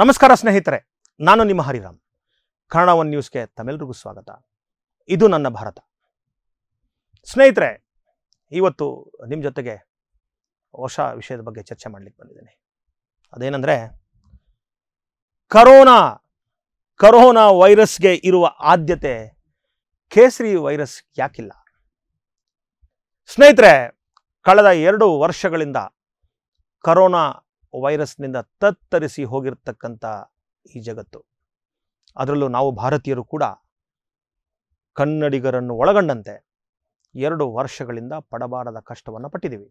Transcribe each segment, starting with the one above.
ನಮಸ್ಕಾರ ಸ್ನೇಹಿತರೆ ನಾನು ನಿಮ್ಮ ಹರಿರಾಮ್ ಕನ್ನಡ ಒನ್ ನ್ಯೂಸ್ಗೆ ತಮಿಳರಿಗೂ ಸ್ವಾಗತ ಇದು ನನ್ನ ಭಾರತ ಸ್ನೇಹಿತರೆ ಇವತ್ತು ನಿಮ್ಮ ಜೊತೆಗೆ ಹೊಸ ವಿಷಯದ ಬಗ್ಗೆ ಚರ್ಚೆ ಮಾಡಲಿಕ್ಕೆ ಬಂದಿದ್ದೀನಿ ಅದೇನೆಂದರೆ ಕರೋನಾ ಕರೋನಾ ವೈರಸ್ಗೆ ಇರುವ ಆದ್ಯತೆ ಕೇಸರಿ ವೈರಸ್ ಯಾಕಿಲ್ಲ ಸ್ನೇಹಿತರೆ ಕಳೆದ ಎರಡು ವರ್ಷಗಳಿಂದ ಕರೋನಾ ವೈರಸ್ನಿಂದ ತತ್ತರಿಸಿ ಹೋಗಿರ್ತಕ್ಕಂಥ ಈ ಜಗತ್ತು ಅದರಲ್ಲೂ ನಾವು ಭಾರತೀಯರು ಕೂಡ ಕನ್ನಡಿಗರನ್ನು ಒಳಗೊಂಡಂತೆ ಎರಡು ವರ್ಷಗಳಿಂದ ಪಡಬಾರದ ಕಷ್ಟವನ್ನು ಪಟ್ಟಿದ್ದೀವಿ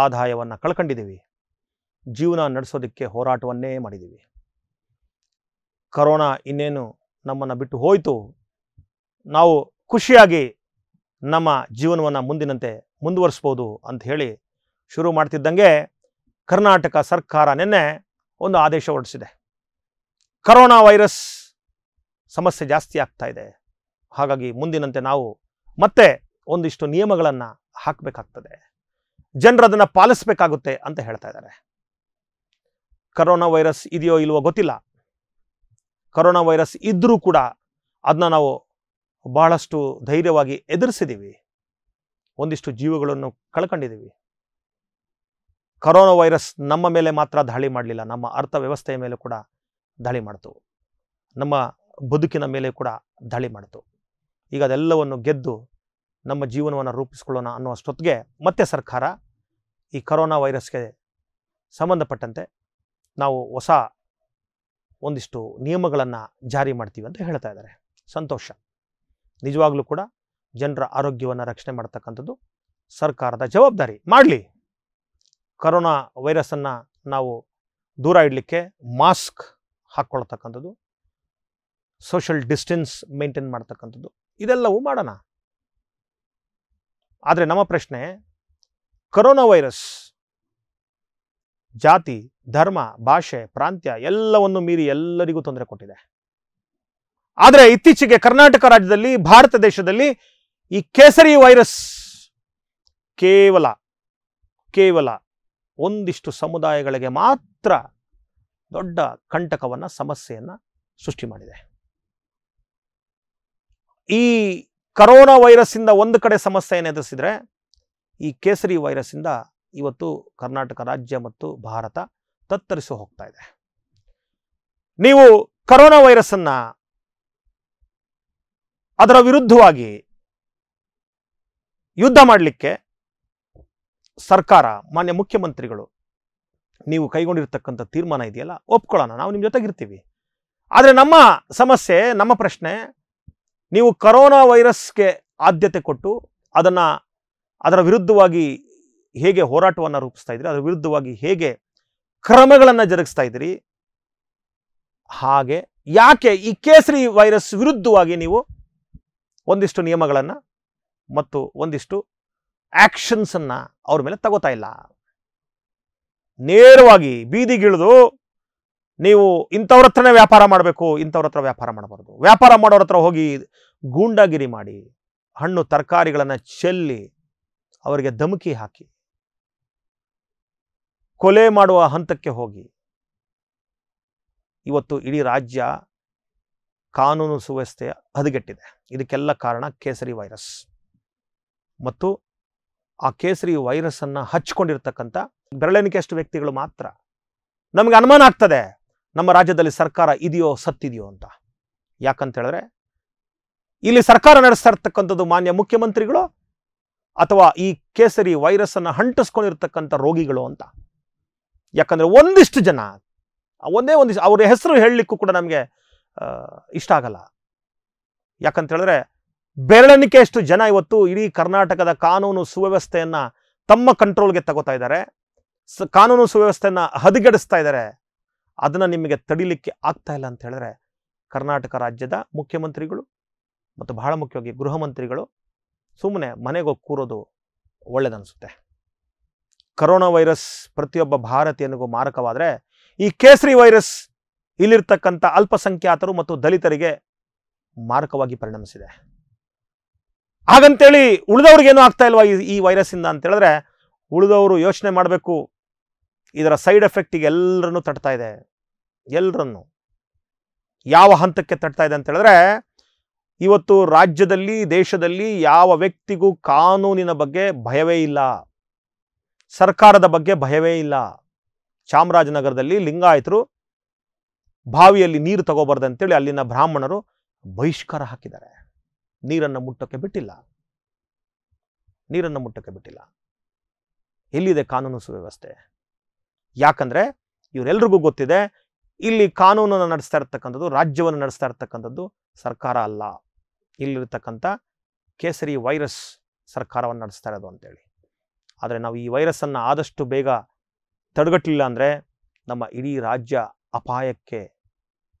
ಆದಾಯವನ್ನು ಕಳ್ಕೊಂಡಿದ್ದೀವಿ ಜೀವನ ನಡೆಸೋದಕ್ಕೆ ಹೋರಾಟವನ್ನೇ ಮಾಡಿದ್ದೀವಿ ಕರೋನಾ ಇನ್ನೇನು ನಮ್ಮನ್ನು ಬಿಟ್ಟು ಹೋಯಿತು ನಾವು ಖುಷಿಯಾಗಿ ನಮ್ಮ ಜೀವನವನ್ನು ಮುಂದಿನಂತೆ ಮುಂದುವರಿಸ್ಬೋದು ಅಂತ ಹೇಳಿ ಶುರು ಮಾಡ್ತಿದ್ದಂಗೆ ಕರ್ನಾಟಕ ಸರ್ಕಾರ ನಿನ್ನೆ ಒಂದು ಆದೇಶ ಹೊರಡಿಸಿದೆ ಕರೋನಾ ವೈರಸ್ ಸಮಸ್ಯೆ ಜಾಸ್ತಿ ಆಗ್ತಾ ಇದೆ ಹಾಗಾಗಿ ಮುಂದಿನಂತೆ ನಾವು ಮತ್ತೆ ಒಂದಿಷ್ಟು ನಿಯಮಗಳನ್ನು ಹಾಕಬೇಕಾಗ್ತದೆ ಜನರು ಅದನ್ನು ಪಾಲಿಸಬೇಕಾಗುತ್ತೆ ಅಂತ ಹೇಳ್ತಾ ಇದ್ದಾರೆ ಕರೋನಾ ವೈರಸ್ ಇದೆಯೋ ಇಲ್ವೋ ಗೊತ್ತಿಲ್ಲ ಕರೋನಾ ವೈರಸ್ ಇದ್ದರೂ ಕೂಡ ಅದನ್ನ ನಾವು ಬಹಳಷ್ಟು ಧೈರ್ಯವಾಗಿ ಎದುರಿಸಿದ್ದೀವಿ ಒಂದಿಷ್ಟು ಜೀವಗಳನ್ನು ಕಳ್ಕೊಂಡಿದ್ದೀವಿ ಕರೋನಾ ವೈರಸ್ ನಮ್ಮ ಮೇಲೆ ಮಾತ್ರ ದಾಳಿ ಮಾಡಲಿಲ್ಲ ನಮ್ಮ ಅರ್ಥವ್ಯವಸ್ಥೆಯ ಮೇಲೆ ಕೂಡ ದಾಳಿ ಮಾಡ್ತು ನಮ್ಮ ಬದುಕಿನ ಮೇಲೆ ಕೂಡ ದಾಳಿ ಮಾಡ್ತು ಈಗ ಅದೆಲ್ಲವನ್ನು ಗೆದ್ದು ನಮ್ಮ ಜೀವನವನ್ನು ರೂಪಿಸ್ಕೊಳ್ಳೋಣ ಅನ್ನುವಷ್ಟೊತ್ತಿಗೆ ಮತ್ತೆ ಸರ್ಕಾರ ಈ ಕರೋನಾ ವೈರಸ್ಗೆ ಸಂಬಂಧಪಟ್ಟಂತೆ ನಾವು ಹೊಸ ಒಂದಿಷ್ಟು ನಿಯಮಗಳನ್ನು ಜಾರಿ ಮಾಡ್ತೀವಿ ಅಂತ ಹೇಳ್ತಾ ಇದ್ದಾರೆ ಸಂತೋಷ ನಿಜವಾಗ್ಲೂ ಕೂಡ ಜನರ ಆರೋಗ್ಯವನ್ನು ರಕ್ಷಣೆ ಮಾಡ್ತಕ್ಕಂಥದ್ದು ಸರ್ಕಾರದ ಜವಾಬ್ದಾರಿ ಮಾಡಲಿ ಕರೋನಾ ವೈರಸನ್ನು ನಾವು ದೂರ ಇಡಲಿಕ್ಕೆ ಮಾಸ್ಕ್ ಹಾಕ್ಕೊಳ್ತಕ್ಕಂಥದ್ದು ಸೋಷಿಯಲ್ ಡಿಸ್ಟೆನ್ಸ್ ಮೇಂಟೈನ್ ಮಾಡ್ತಕ್ಕಂಥದ್ದು ಇದೆಲ್ಲವೂ ಮಾಡೋಣ ಆದರೆ ನಮ್ಮ ಪ್ರಶ್ನೆ ಕರೋನಾ ವೈರಸ್ ಜಾತಿ ಧರ್ಮ ಭಾಷೆ ಪ್ರಾಂತ್ಯ ಎಲ್ಲವನ್ನು ಮೀರಿ ಎಲ್ಲರಿಗೂ ತೊಂದರೆ ಕೊಟ್ಟಿದೆ ಆದರೆ ಇತ್ತೀಚೆಗೆ ಕರ್ನಾಟಕ ರಾಜ್ಯದಲ್ಲಿ ಭಾರತ ದೇಶದಲ್ಲಿ ಈ ಕೇಸರಿ ವೈರಸ್ ಕೇವಲ ಕೇವಲ ಒಂದಿಷ್ಟು ಸಮುದಾಯಗಳಿಗೆ ಮಾತ್ರ ದೊಡ್ಡ ಕಂಟಕವನ್ನು ಸಮಸ್ಯೆಯನ್ನು ಸೃಷ್ಟಿ ಮಾಡಿದೆ ಈ ಕರೋನಾ ವೈರಸ್ಸಿಂದ ಒಂದು ಕಡೆ ಸಮಸ್ಯೆಯನ್ನು ಎದುರಿಸಿದರೆ ಈ ಕೇಸರಿ ವೈರಸ್ಸಿಂದ ಇವತ್ತು ಕರ್ನಾಟಕ ರಾಜ್ಯ ಮತ್ತು ಭಾರತ ತತ್ತರಿಸಿ ಹೋಗ್ತಾ ಇದೆ ನೀವು ಕರೋನಾ ವೈರಸ್ಸನ್ನು ಅದರ ವಿರುದ್ಧವಾಗಿ ಯುದ್ಧ ಮಾಡಲಿಕ್ಕೆ ಸರ್ಕಾರ ಮಾನ್ಯ ಮುಖ್ಯಮಂತ್ರಿಗಳು ನೀವು ಕೈಗೊಂಡಿರ್ತಕ್ಕಂಥ ತೀರ್ಮಾನ ಇದೆಯಲ್ಲ ಒಪ್ಕೊಳ್ಳೋಣ ನಾವು ನಿಮ್ಮ ಜೊತೆಗಿರ್ತೀವಿ ಆದರೆ ನಮ್ಮ ಸಮಸ್ಯೆ ನಮ್ಮ ಪ್ರಶ್ನೆ ನೀವು ಕರೋನಾ ವೈರಸ್ಗೆ ಆದ್ಯತೆ ಕೊಟ್ಟು ಅದನ್ನು ಅದರ ವಿರುದ್ಧವಾಗಿ ಹೇಗೆ ಹೋರಾಟವನ್ನು ರೂಪಿಸ್ತಾ ಇದ್ದೀರಿ ಅದರ ವಿರುದ್ಧವಾಗಿ ಹೇಗೆ ಕ್ರಮಗಳನ್ನು ಜರುಗಿಸ್ತಾ ಇದ್ದೀರಿ ಹಾಗೆ ಯಾಕೆ ಈ ಕೇಸರಿ ವೈರಸ್ ವಿರುದ್ಧವಾಗಿ ನೀವು ಒಂದಿಷ್ಟು ನಿಯಮಗಳನ್ನು ಮತ್ತು ಒಂದಿಷ್ಟು ಆ್ಯಕ್ಷನ್ಸನ್ನು ಅವ್ರ ಮೇಲೆ ತಗೋತಾ ಇಲ್ಲ ನೇರವಾಗಿ ಬೀದಿಗಿಳಿದು ನೀವು ಇಂಥವ್ರ ಹತ್ರನೇ ವ್ಯಾಪಾರ ಮಾಡಬೇಕು ಇಂಥವ್ರ ಹತ್ರ ವ್ಯಾಪಾರ ಮಾಡಬಾರ್ದು ವ್ಯಾಪಾರ ಮಾಡೋರ ಹತ್ರ ಹೋಗಿ ಗೂಂಡಾಗಿರಿ ಮಾಡಿ ಹಣ್ಣು ತರಕಾರಿಗಳನ್ನು ಚೆಲ್ಲಿ ಅವರಿಗೆ ಧಮಕಿ ಹಾಕಿ ಕೊಲೆ ಮಾಡುವ ಹಂತಕ್ಕೆ ಹೋಗಿ ಇವತ್ತು ಇಡೀ ರಾಜ್ಯ ಕಾನೂನು ಸುವ್ಯವಸ್ಥೆ ಹದಗೆಟ್ಟಿದೆ ಇದಕ್ಕೆಲ್ಲ ಕಾರಣ ಕೇಸರಿ ವೈರಸ್ ಮತ್ತು ಆ ಕೇಸರಿ ವೈರಸ್ಸನ್ನು ಹಚ್ಕೊಂಡಿರ್ತಕ್ಕಂಥ ಬೆರಳೆನಿಕೆಯಷ್ಟು ವ್ಯಕ್ತಿಗಳು ಮಾತ್ರ ನಮಗೆ ಅನುಮಾನ ಆಗ್ತದೆ ನಮ್ಮ ರಾಜ್ಯದಲ್ಲಿ ಸರ್ಕಾರ ಇದೆಯೋ ಸತ್ತಿದೆಯೋ ಅಂತ ಯಾಕಂತ ಹೇಳಿದ್ರೆ ಇಲ್ಲಿ ಸರ್ಕಾರ ನಡೆಸ್ತಾ ಇರ್ತಕ್ಕಂಥದ್ದು ಮಾನ್ಯ ಮುಖ್ಯಮಂತ್ರಿಗಳು ಅಥವಾ ಈ ಕೇಸರಿ ವೈರಸ್ಸನ್ನು ಹಂಟಿಸ್ಕೊಂಡಿರ್ತಕ್ಕಂಥ ರೋಗಿಗಳು ಅಂತ ಯಾಕಂದ್ರೆ ಒಂದಿಷ್ಟು ಜನ ಒಂದೇ ಒಂದಿಷ್ಟು ಅವರ ಹೆಸರು ಹೇಳಲಿಕ್ಕೂ ಕೂಡ ನಮಗೆ ಇಷ್ಟ ಆಗಲ್ಲ ಯಾಕಂತ ಹೇಳಿದ್ರೆ ಎಷ್ಟು ಜನ ಇವತ್ತು ಇಡೀ ಕರ್ನಾಟಕದ ಕಾನೂನು ಸುವ್ಯವಸ್ಥೆಯನ್ನು ತಮ್ಮ ಕಂಟ್ರೋಲ್ಗೆ ತಗೋತಾ ಇದ್ದಾರೆ ಕಾನೂನು ಸುವ್ಯವಸ್ಥೆಯನ್ನು ಹದಗೆಡಿಸ್ತಾ ಇದ್ದಾರೆ ಅದನ್ನು ನಿಮಗೆ ತಡಿಲಿಕ್ಕೆ ಆಗ್ತಾ ಇಲ್ಲ ಅಂತ ಹೇಳಿದ್ರೆ ಕರ್ನಾಟಕ ರಾಜ್ಯದ ಮುಖ್ಯಮಂತ್ರಿಗಳು ಮತ್ತು ಬಹಳ ಮುಖ್ಯವಾಗಿ ಗೃಹ ಮಂತ್ರಿಗಳು ಸುಮ್ಮನೆ ಮನೆಗೆ ಕೂರೋದು ಒಳ್ಳೇದನ್ಸುತ್ತೆ ಕರೋನಾ ವೈರಸ್ ಪ್ರತಿಯೊಬ್ಬ ಭಾರತೀಯನಿಗೂ ಮಾರಕವಾದರೆ ಈ ಕೇಸರಿ ವೈರಸ್ ಇಲ್ಲಿರ್ತಕ್ಕಂಥ ಅಲ್ಪಸಂಖ್ಯಾತರು ಮತ್ತು ದಲಿತರಿಗೆ ಮಾರಕವಾಗಿ ಪರಿಣಮಿಸಿದೆ ಹಾಗಂತೇಳಿ ಉಳಿದವ್ರಿಗೇನು ಆಗ್ತಾ ಇಲ್ವಾ ಈ ಈ ವೈರಸ್ಸಿಂದ ಅಂತೇಳಿದ್ರೆ ಉಳಿದವರು ಯೋಚನೆ ಮಾಡಬೇಕು ಇದರ ಸೈಡ್ ಎಫೆಕ್ಟಿಗೆ ಎಲ್ಲರನ್ನು ತಟ್ತಾ ಇದೆ ಎಲ್ಲರನ್ನು ಯಾವ ಹಂತಕ್ಕೆ ತಟ್ತಾ ಇದೆ ಅಂತ ಹೇಳಿದ್ರೆ ಇವತ್ತು ರಾಜ್ಯದಲ್ಲಿ ದೇಶದಲ್ಲಿ ಯಾವ ವ್ಯಕ್ತಿಗೂ ಕಾನೂನಿನ ಬಗ್ಗೆ ಭಯವೇ ಇಲ್ಲ ಸರ್ಕಾರದ ಬಗ್ಗೆ ಭಯವೇ ಇಲ್ಲ ಚಾಮರಾಜನಗರದಲ್ಲಿ ಲಿಂಗಾಯತರು ಬಾವಿಯಲ್ಲಿ ನೀರು ಅಂತೇಳಿ ಅಲ್ಲಿನ ಬ್ರಾಹ್ಮಣರು ಬಹಿಷ್ಕಾರ ಹಾಕಿದ್ದಾರೆ ನೀರನ್ನು ಮುಟ್ಟಕ್ಕೆ ಬಿಟ್ಟಿಲ್ಲ ನೀರನ್ನು ಮುಟ್ಟಕ್ಕೆ ಬಿಟ್ಟಿಲ್ಲ ಎಲ್ಲಿದೆ ಕಾನೂನು ಸುವ್ಯವಸ್ಥೆ ಯಾಕಂದ್ರೆ ಇವರೆಲ್ರಿಗೂ ಗೊತ್ತಿದೆ ಇಲ್ಲಿ ಕಾನೂನನ್ನು ನಡೆಸ್ತಾ ಇರ್ತಕ್ಕಂಥದ್ದು ರಾಜ್ಯವನ್ನು ನಡೆಸ್ತಾ ಇರ್ತಕ್ಕಂಥದ್ದು ಸರ್ಕಾರ ಅಲ್ಲ ಇಲ್ಲಿರ್ತಕ್ಕಂಥ ಕೇಸರಿ ವೈರಸ್ ಸರ್ಕಾರವನ್ನು ನಡೆಸ್ತಾ ಇರೋದು ಅಂತೇಳಿ ಆದರೆ ನಾವು ಈ ವೈರಸ್ಸನ್ನು ಆದಷ್ಟು ಬೇಗ ತಡೆಗಟ್ಟಲಿಲ್ಲ ಅಂದರೆ ನಮ್ಮ ಇಡೀ ರಾಜ್ಯ ಅಪಾಯಕ್ಕೆ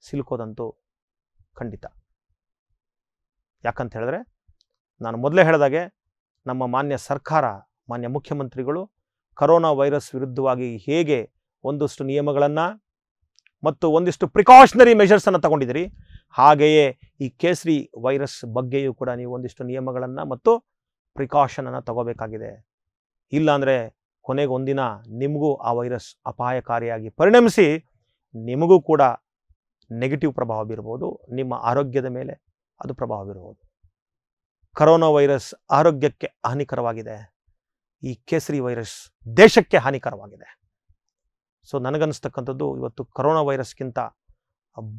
ಸಿಲುಕೋದಂತೂ ಖಂಡಿತ ಯಾಕಂತ ಹೇಳಿದ್ರೆ ನಾನು ಮೊದಲೇ ಹೇಳಿದಾಗೆ ನಮ್ಮ ಮಾನ್ಯ ಸರ್ಕಾರ ಮಾನ್ಯ ಮುಖ್ಯಮಂತ್ರಿಗಳು ಕರೋನಾ ವೈರಸ್ ವಿರುದ್ಧವಾಗಿ ಹೇಗೆ ಒಂದಷ್ಟು ನಿಯಮಗಳನ್ನು ಮತ್ತು ಒಂದಿಷ್ಟು ಪ್ರಿಕಾಷನರಿ ಮೆಷರ್ಸನ್ನು ತಗೊಂಡಿದ್ದೀರಿ ಹಾಗೆಯೇ ಈ ಕೇಸರಿ ವೈರಸ್ ಬಗ್ಗೆಯೂ ಕೂಡ ನೀವು ಒಂದಿಷ್ಟು ನಿಯಮಗಳನ್ನು ಮತ್ತು ಪ್ರಿಕಾಷನನ್ನು ತಗೋಬೇಕಾಗಿದೆ ಇಲ್ಲಾಂದರೆ ಕೊನೆಗೆ ಒಂದಿನ ನಿಮಗೂ ಆ ವೈರಸ್ ಅಪಾಯಕಾರಿಯಾಗಿ ಪರಿಣಮಿಸಿ ನಿಮಗೂ ಕೂಡ ನೆಗೆಟಿವ್ ಪ್ರಭಾವ ಬೀರ್ಬೋದು ನಿಮ್ಮ ಆರೋಗ್ಯದ ಮೇಲೆ ಅದು ಪ್ರಭಾವ ಬೀರ್ಬೋದು ಕರೋನಾ ವೈರಸ್ ಆರೋಗ್ಯಕ್ಕೆ ಹಾನಿಕರವಾಗಿದೆ ಈ ಕೇಸರಿ ವೈರಸ್ ದೇಶಕ್ಕೆ ಹಾನಿಕರವಾಗಿದೆ ಸೊ ನನಗನ್ನಿಸ್ತಕ್ಕಂಥದ್ದು ಇವತ್ತು ಕರೋನಾ ವೈರಸ್ಗಿಂತ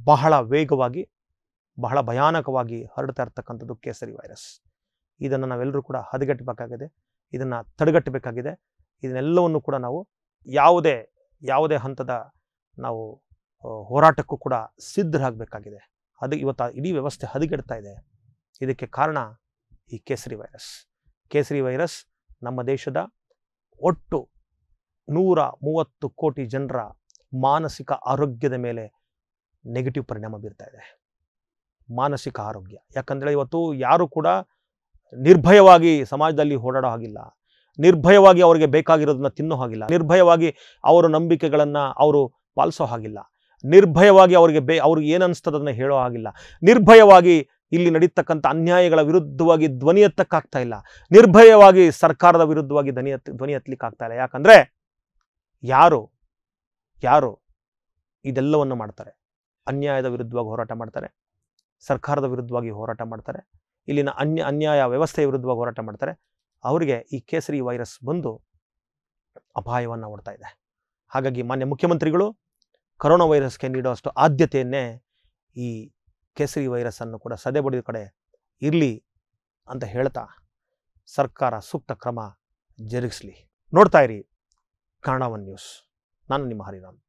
ಬಹಳ ವೇಗವಾಗಿ ಬಹಳ ಭಯಾನಕವಾಗಿ ಹರಡ್ತಾ ಇರ್ತಕ್ಕಂಥದ್ದು ಕೇಸರಿ ವೈರಸ್ ಇದನ್ನು ನಾವೆಲ್ಲರೂ ಕೂಡ ಹದಗೆಟ್ಟಬೇಕಾಗಿದೆ ಇದನ್ನು ತಡೆಗಟ್ಟಬೇಕಾಗಿದೆ ಇದನ್ನೆಲ್ಲವನ್ನು ಕೂಡ ನಾವು ಯಾವುದೇ ಯಾವುದೇ ಹಂತದ ನಾವು ಹೋರಾಟಕ್ಕೂ ಕೂಡ ಸಿದ್ಧರಾಗಬೇಕಾಗಿದೆ ಅದು ಇವತ್ತು ಇಡೀ ವ್ಯವಸ್ಥೆ ಹದಗೆಡ್ತಾ ಇದೆ ಇದಕ್ಕೆ ಕಾರಣ ಈ ಕೇಸರಿ ವೈರಸ್ ಕೇಸರಿ ವೈರಸ್ ನಮ್ಮ ದೇಶದ ಒಟ್ಟು ನೂರ ಮೂವತ್ತು ಕೋಟಿ ಜನರ ಮಾನಸಿಕ ಆರೋಗ್ಯದ ಮೇಲೆ ನೆಗೆಟಿವ್ ಪರಿಣಾಮ ಬೀರ್ತಾ ಇದೆ ಮಾನಸಿಕ ಆರೋಗ್ಯ ಯಾಕಂದರೆ ಇವತ್ತು ಯಾರು ಕೂಡ ನಿರ್ಭಯವಾಗಿ ಸಮಾಜದಲ್ಲಿ ಓಡಾಡೋ ಹಾಗಿಲ್ಲ ನಿರ್ಭಯವಾಗಿ ಅವರಿಗೆ ಬೇಕಾಗಿರೋದನ್ನ ತಿನ್ನೋ ಹಾಗಿಲ್ಲ ನಿರ್ಭಯವಾಗಿ ಅವರ ನಂಬಿಕೆಗಳನ್ನು ಅವರು ಪಾಲಿಸೋ ಹಾಗಿಲ್ಲ ನಿರ್ಭಯವಾಗಿ ಅವರಿಗೆ ಬೇ ಅವ್ರಿಗೆ ಏನು ಅದನ್ನು ಹೇಳೋ ಆಗಿಲ್ಲ ನಿರ್ಭಯವಾಗಿ ಇಲ್ಲಿ ನಡೀತಕ್ಕಂಥ ಅನ್ಯಾಯಗಳ ವಿರುದ್ಧವಾಗಿ ಧ್ವನಿ ಎತ್ತಕ್ಕಾಗ್ತಾ ಇಲ್ಲ ನಿರ್ಭಯವಾಗಿ ಸರ್ಕಾರದ ವಿರುದ್ಧವಾಗಿ ಧ್ವನಿ ಧ್ವನಿ ಧ್ವನಿ ಆಗ್ತಾ ಇಲ್ಲ ಯಾಕಂದರೆ ಯಾರು ಯಾರು ಇದೆಲ್ಲವನ್ನು ಮಾಡ್ತಾರೆ ಅನ್ಯಾಯದ ವಿರುದ್ಧವಾಗಿ ಹೋರಾಟ ಮಾಡ್ತಾರೆ ಸರ್ಕಾರದ ವಿರುದ್ಧವಾಗಿ ಹೋರಾಟ ಮಾಡ್ತಾರೆ ಇಲ್ಲಿನ ಅನ್ಯ ಅನ್ಯಾಯ ವ್ಯವಸ್ಥೆಯ ವಿರುದ್ಧವಾಗಿ ಹೋರಾಟ ಮಾಡ್ತಾರೆ ಅವರಿಗೆ ಈ ಕೇಸರಿ ವೈರಸ್ ಬಂದು ಅಪಾಯವನ್ನು ಇದೆ ಹಾಗಾಗಿ ಮಾನ್ಯ ಮುಖ್ಯಮಂತ್ರಿಗಳು ಕರೋನಾ ವೈರಸ್ಗೆ ನೀಡುವಷ್ಟು ಆದ್ಯತೆಯನ್ನೇ ಈ ಕೇಸರಿ ವೈರಸ್ಸನ್ನು ಕೂಡ ಸದೆ ಬಡಿದ ಕಡೆ ಇರಲಿ ಅಂತ ಹೇಳ್ತಾ ಸರ್ಕಾರ ಸೂಕ್ತ ಕ್ರಮ ಜರುಗಿಸಲಿ ನೋಡ್ತಾ ಇರಿ ಒನ್ ನ್ಯೂಸ್ ನಾನು ನಿಮ್ಮ ಹರಿರಾಮ್